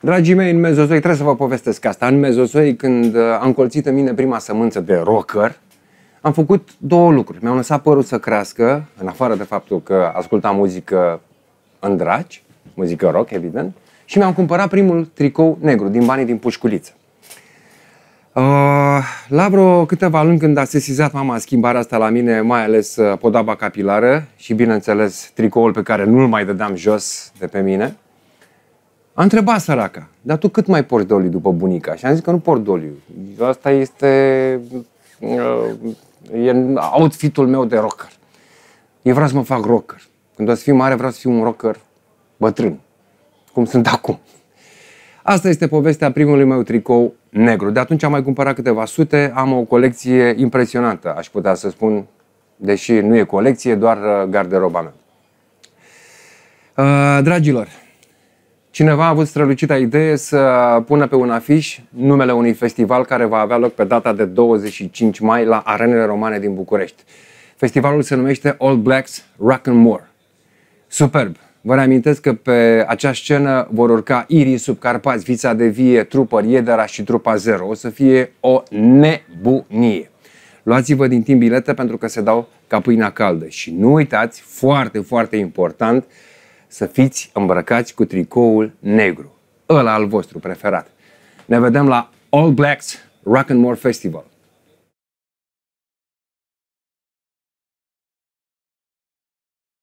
Dragii mei, în Mezozoic, trebuie să vă povestesc asta, în Mezozoic, când uh, am colțit în mine prima sămânță de rocker, am făcut două lucruri. Mi-am lăsat părul să crească, în afară de faptul că ascultam muzică în draci, muzică rock, evident, și mi-am cumpărat primul tricou negru din banii din pușculiță. Uh, la vreo câteva luni când a sesizat mama schimbarea asta la mine, mai ales uh, podaba capilară și bineînțeles tricoul pe care nu-l mai dădeam jos de pe mine, a întrebat săraca, dar tu cât mai porți doliu după bunica? Și am zis că nu port doliu. Asta este uh, e outfitul meu de rocker. Eu vreau să mă fac rocker. Când o să fiu mare, vreau să fiu un rocker bătrân, cum sunt acum. Asta este povestea primului meu tricou negru. De atunci am mai cumpărat câteva sute, am o colecție impresionantă, aș putea să spun, deși nu e colecție, doar uh, garderoba mea. Uh, dragilor, Cineva a avut strălucita idee să pună pe un afiș numele unui festival care va avea loc pe data de 25 mai la Arenele Romane din București. Festivalul se numește All Blacks Rock and More. Superb! Vă reamintesc că pe acea scenă vor urca Irii Carpați, Vița de Vie, Trupă Iedera și Trupa Zero. O să fie o nebunie. Luați-vă din timp bilete pentru că se dau ca pâinea caldă. Și nu uitați, foarte, foarte important, să fiți îmbrăcați cu tricoul negru, ăla al vostru preferat. Ne vedem la All Blacks Rock and More Festival.